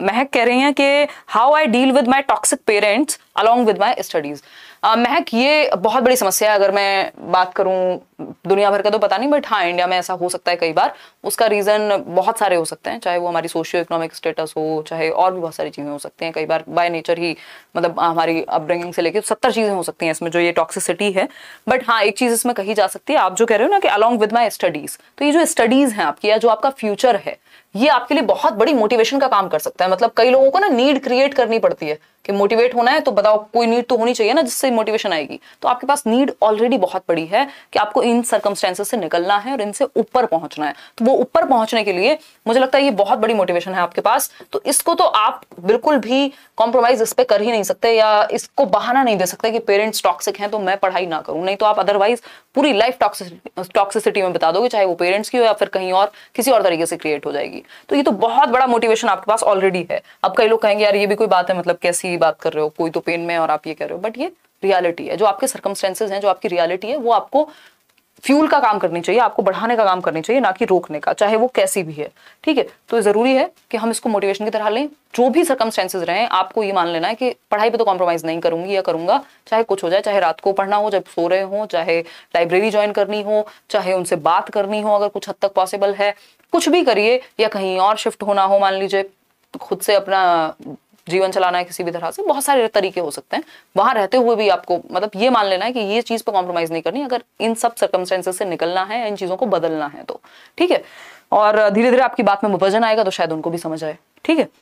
महक कह रही हैं कि how I deal with my toxic parents along with my studies Mahak ये बहुत बड़ी समस्या है अगर मैं बात करूं दुनिया भर का तो पता नहीं बट हाँ इंडिया में ऐसा हो सकता है कई बार उसका रीज़न बहुत सारे हो सकते हैं चाहे वो हमारी सोशियो इकोनॉमिक स्टेटस हो चाहे और भी बहुत सारी चीज़ें हो सकती हैं कई बार बाय नेचर ही मतलब हमारी अपब्रिंगिंग से लेकर सत्तर चीज़ें हो सकती हैं इसमें जो ये टॉक्सिसिटी है बट हाँ एक चीज़ इसमें कही जा सकती है आप जो कह रहे हो ना कि अलॉन्ग विद माई स्टडीज़ तो ये जो स्टडीज़ हैं आपकी या जो आपका फ्यूचर है ये आपके लिए बहुत बड़ी मोटिवेशन का काम कर सकता है मतलब कई लोगों को ना नीड क्रिएट करनी पड़ती है कि मोटिवेट होना है तो बताओ कोई नीड तो होनी चाहिए ना जिससे मोटिवेशन आएगी तो आपके पास नीड ऑलरेडी बहुत बड़ी है कि आपको इन सर्कमस्टेंसेस से निकलना है और इनसे ऊपर पहुंचना है तो वो ऊपर पहुंचने के लिए मुझे लगता है ये बहुत बड़ी मोटिवेशन है आपके पास तो इसको तो आप बिल्कुल भी कॉम्प्रोमाइज इस पर कर ही नहीं सकते या इसको बहाना नहीं दे सकते कि पेरेंट्स टॉक्सिक हैं तो मैं पढ़ाई ना करूं नहीं तो आप अदरवाइज पूरी लाइफ टॉक्सिसिटी में बता दोगे चाहे वो पेरेंट्स की हो या फिर कहीं और किसी और तरीके से क्रिएट हो जाएगी होगी तो ये तो बहुत बड़ा मोटिवेशन आपके पास ऑलरेडी है अब कई लोग कहेंगे यार ये भी कोई बात है मतलब कैसी बात कर रहे हो कोई तो पेन में और आप ये कह रहे हो बट ये रियलिटी है जो आपके सर्कमस्टेंसेज हैं जो आपकी रियलिटी है वो आपको फ्यूल का काम करनी चाहिए आपको बढ़ाने का काम करनी चाहिए ना कि रोकने का चाहे वो कैसी भी है ठीक है तो ज़रूरी है कि हम इसको मोटिवेशन की तरह लें जो भी सर्कमस्टेंसेज रहें आपको ये मान लेना है कि पढ़ाई पे तो कॉम्प्रोमाइज़ नहीं करूंगी या करूंगा चाहे कुछ हो जाए चाहे रात को पढ़ना हो जब सो रहे हो चाहे लाइब्रेरी ज्वाइन करनी हो चाहे उनसे बात करनी हो अगर कुछ हद तक पॉसिबल है कुछ भी करिए या कहीं और शिफ्ट होना हो मान लीजिए तो खुद से अपना जीवन चलाना है किसी भी तरह से बहुत सारे तरीके हो सकते हैं वहां रहते हुए भी आपको मतलब ये मान लेना है कि ये चीज़ पर कॉम्प्रोमाइज़ नहीं करनी अगर इन सब सर्कमस्टेंसेज से निकलना है इन चीज़ों को बदलना है तो ठीक है और धीरे धीरे आपकी बात में विभाजन आएगा तो शायद उनको भी समझ आए ठीक है